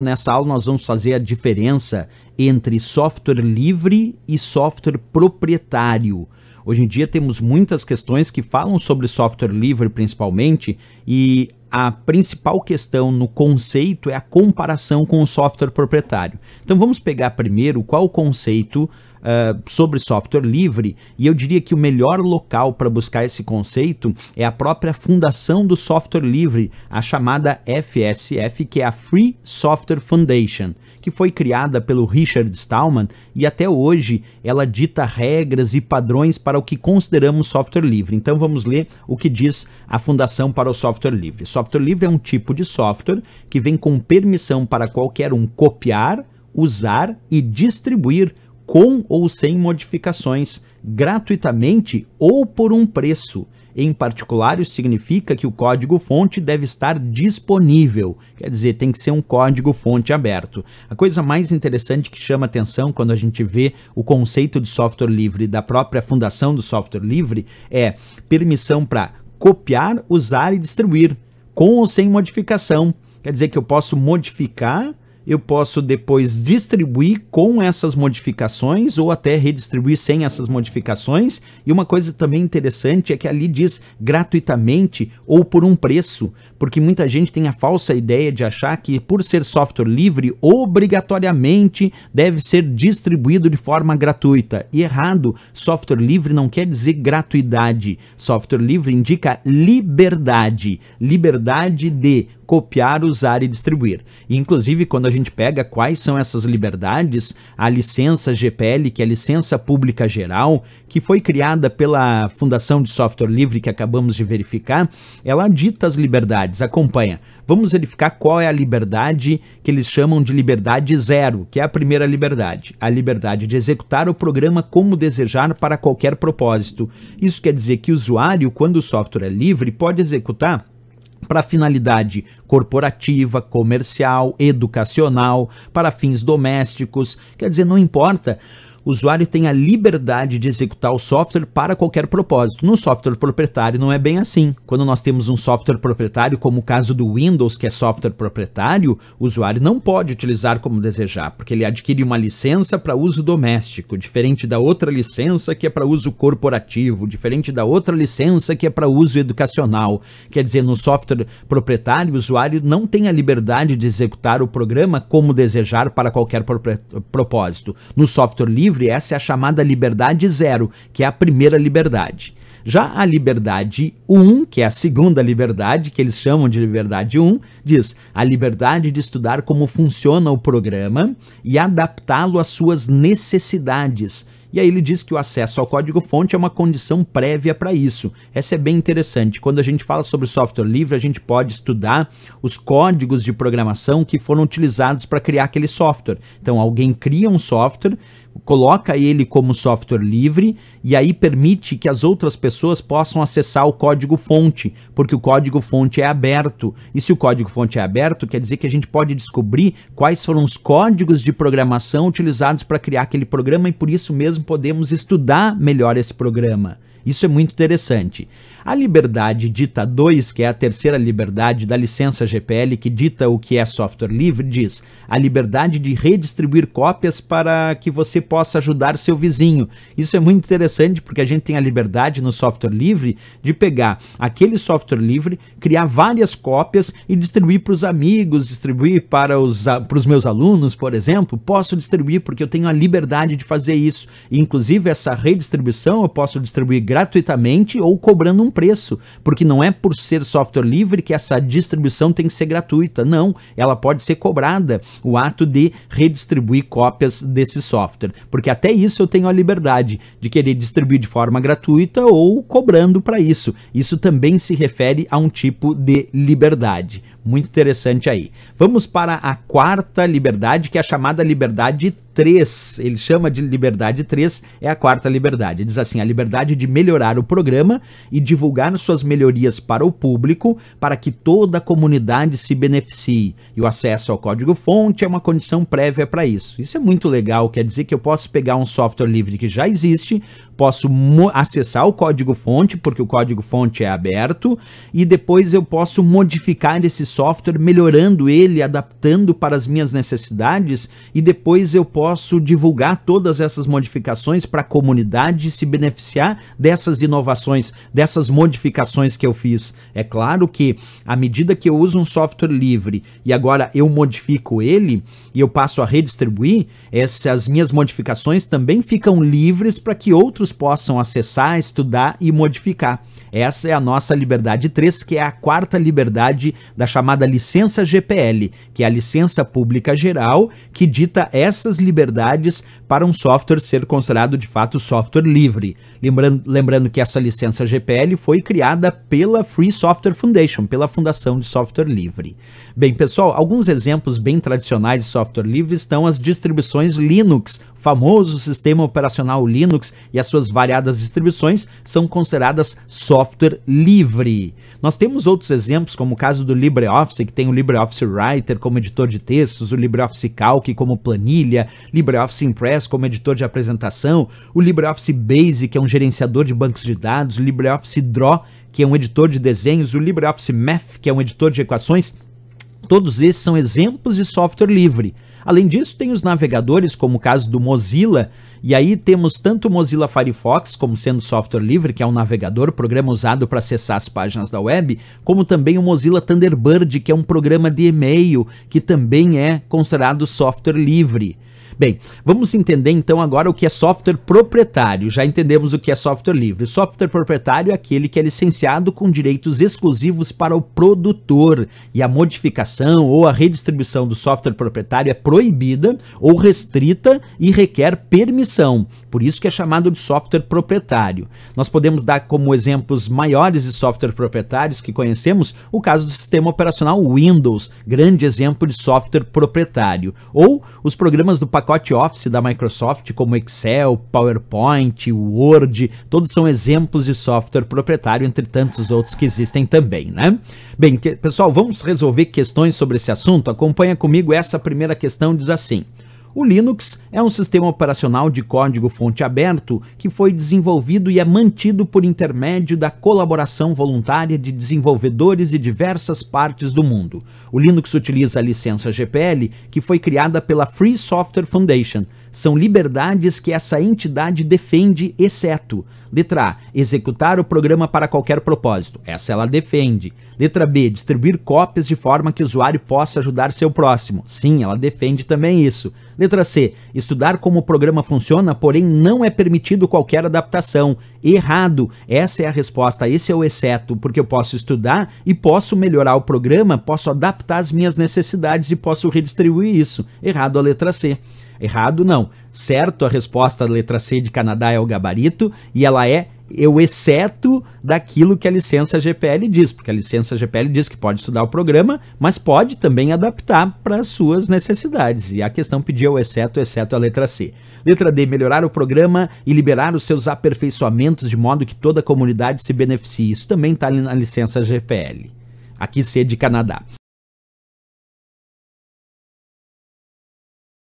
Nessa aula nós vamos fazer a diferença entre software livre e software proprietário. Hoje em dia temos muitas questões que falam sobre software livre principalmente e a principal questão no conceito é a comparação com o software proprietário. Então vamos pegar primeiro qual o conceito Uh, sobre software livre, e eu diria que o melhor local para buscar esse conceito é a própria fundação do software livre, a chamada FSF, que é a Free Software Foundation que foi criada pelo Richard Stallman e até hoje ela dita regras e padrões para o que consideramos software livre. Então vamos ler o que diz a Fundação para o Software Livre. Software livre é um tipo de software que vem com permissão para qualquer um copiar, usar e distribuir com ou sem modificações gratuitamente ou por um preço em particular, isso significa que o código-fonte deve estar disponível, quer dizer, tem que ser um código-fonte aberto. A coisa mais interessante que chama atenção quando a gente vê o conceito de software livre da própria fundação do software livre é permissão para copiar, usar e distribuir, com ou sem modificação. Quer dizer que eu posso modificar eu posso depois distribuir com essas modificações ou até redistribuir sem essas modificações. E uma coisa também interessante é que ali diz gratuitamente ou por um preço porque muita gente tem a falsa ideia de achar que, por ser software livre, obrigatoriamente deve ser distribuído de forma gratuita. E errado, software livre não quer dizer gratuidade. Software livre indica liberdade. Liberdade de copiar, usar e distribuir. E, inclusive, quando a gente pega quais são essas liberdades, a licença GPL, que é a licença pública geral, que foi criada pela Fundação de Software Livre que acabamos de verificar, ela dita as liberdades liberdades. Acompanha. Vamos verificar qual é a liberdade que eles chamam de liberdade zero, que é a primeira liberdade. A liberdade de executar o programa como desejar para qualquer propósito. Isso quer dizer que o usuário, quando o software é livre, pode executar para finalidade corporativa, comercial, educacional, para fins domésticos. Quer dizer, não importa o usuário tem a liberdade de executar o software para qualquer propósito. No software proprietário não é bem assim. Quando nós temos um software proprietário, como o caso do Windows, que é software proprietário, o usuário não pode utilizar como desejar, porque ele adquire uma licença para uso doméstico, diferente da outra licença que é para uso corporativo, diferente da outra licença que é para uso educacional. Quer dizer, no software proprietário, o usuário não tem a liberdade de executar o programa como desejar para qualquer propósito. No software livre, livre, essa é a chamada liberdade zero, que é a primeira liberdade. Já a liberdade 1, um, que é a segunda liberdade, que eles chamam de liberdade 1, um, diz a liberdade de estudar como funciona o programa e adaptá-lo às suas necessidades. E aí ele diz que o acesso ao código-fonte é uma condição prévia para isso. Essa é bem interessante. Quando a gente fala sobre software livre, a gente pode estudar os códigos de programação que foram utilizados para criar aquele software. Então, alguém cria um software coloca ele como software livre e aí permite que as outras pessoas possam acessar o código-fonte, porque o código-fonte é aberto. E se o código-fonte é aberto, quer dizer que a gente pode descobrir quais foram os códigos de programação utilizados para criar aquele programa e por isso mesmo podemos estudar melhor esse programa. Isso é muito interessante. A liberdade dita 2, que é a terceira liberdade da licença GPL, que dita o que é software livre, diz a liberdade de redistribuir cópias para que você possa ajudar seu vizinho. Isso é muito interessante porque a gente tem a liberdade no software livre de pegar aquele software livre, criar várias cópias e distribuir para os amigos, distribuir para os, para os meus alunos, por exemplo. Posso distribuir porque eu tenho a liberdade de fazer isso. E, inclusive, essa redistribuição eu posso distribuir gratuitamente ou cobrando um preço, porque não é por ser software livre que essa distribuição tem que ser gratuita. Não, ela pode ser cobrada, o ato de redistribuir cópias desse software. Porque até isso eu tenho a liberdade de querer distribuir de forma gratuita ou cobrando para isso. Isso também se refere a um tipo de liberdade. Muito interessante aí. Vamos para a quarta liberdade, que é a chamada liberdade 3. Ele chama de liberdade 3, é a quarta liberdade. Diz assim: a liberdade de melhorar o programa e divulgar suas melhorias para o público, para que toda a comunidade se beneficie. E o acesso ao código-fonte é uma condição prévia para isso. Isso é muito legal, quer dizer que eu posso pegar um software livre que já existe, posso acessar o código-fonte, porque o código-fonte é aberto, e depois eu posso modificar esse software software, melhorando ele, adaptando para as minhas necessidades e depois eu posso divulgar todas essas modificações para a comunidade se beneficiar dessas inovações, dessas modificações que eu fiz. É claro que à medida que eu uso um software livre e agora eu modifico ele e eu passo a redistribuir, essas minhas modificações também ficam livres para que outros possam acessar, estudar e modificar. Essa é a nossa liberdade 3, que é a quarta liberdade da chamada licença GPL, que é a licença pública geral, que dita essas liberdades para um software ser considerado de fato software livre. Lembrando, lembrando que essa licença GPL foi criada pela Free Software Foundation, pela Fundação de Software Livre. Bem, pessoal, alguns exemplos bem tradicionais de software livre estão as distribuições Linux famoso sistema operacional Linux e as suas variadas distribuições são consideradas software livre. Nós temos outros exemplos, como o caso do LibreOffice, que tem o LibreOffice Writer como editor de textos, o LibreOffice Calc como planilha, LibreOffice Impress como editor de apresentação, o LibreOffice Base que é um gerenciador de bancos de dados, o LibreOffice Draw, que é um editor de desenhos, o LibreOffice Math, que é um editor de equações. Todos esses são exemplos de software livre. Além disso, tem os navegadores, como o caso do Mozilla, e aí temos tanto o Mozilla Firefox, como sendo software livre, que é um navegador, programa usado para acessar as páginas da web, como também o Mozilla Thunderbird, que é um programa de e-mail, que também é considerado software livre. Bem, vamos entender então agora o que é software proprietário. Já entendemos o que é software livre. Software proprietário é aquele que é licenciado com direitos exclusivos para o produtor e a modificação ou a redistribuição do software proprietário é proibida ou restrita e requer permissão. Por isso que é chamado de software proprietário. Nós podemos dar como exemplos maiores de software proprietários que conhecemos o caso do sistema operacional Windows, grande exemplo de software proprietário, ou os programas do pacote pacote Office da Microsoft, como Excel, PowerPoint, Word, todos são exemplos de software proprietário, entre tantos outros que existem também, né? Bem, que, pessoal, vamos resolver questões sobre esse assunto? Acompanha comigo essa primeira questão, diz assim. O Linux é um sistema operacional de código-fonte aberto que foi desenvolvido e é mantido por intermédio da colaboração voluntária de desenvolvedores de diversas partes do mundo. O Linux utiliza a licença GPL, que foi criada pela Free Software Foundation. São liberdades que essa entidade defende, exceto Letra A, executar o programa para qualquer propósito. Essa ela defende. Letra B, distribuir cópias de forma que o usuário possa ajudar seu próximo. Sim, ela defende também isso. Letra C, estudar como o programa funciona, porém não é permitido qualquer adaptação. Errado. Essa é a resposta, esse é o exceto, porque eu posso estudar e posso melhorar o programa, posso adaptar as minhas necessidades e posso redistribuir isso. Errado a letra C. Errado não certo, a resposta da letra C de Canadá é o gabarito, e ela é eu exceto daquilo que a licença GPL diz, porque a licença GPL diz que pode estudar o programa, mas pode também adaptar para as suas necessidades. E a questão pediu o exceto, exceto a letra C. Letra D, melhorar o programa e liberar os seus aperfeiçoamentos de modo que toda a comunidade se beneficie. Isso também está na licença GPL. Aqui C de Canadá.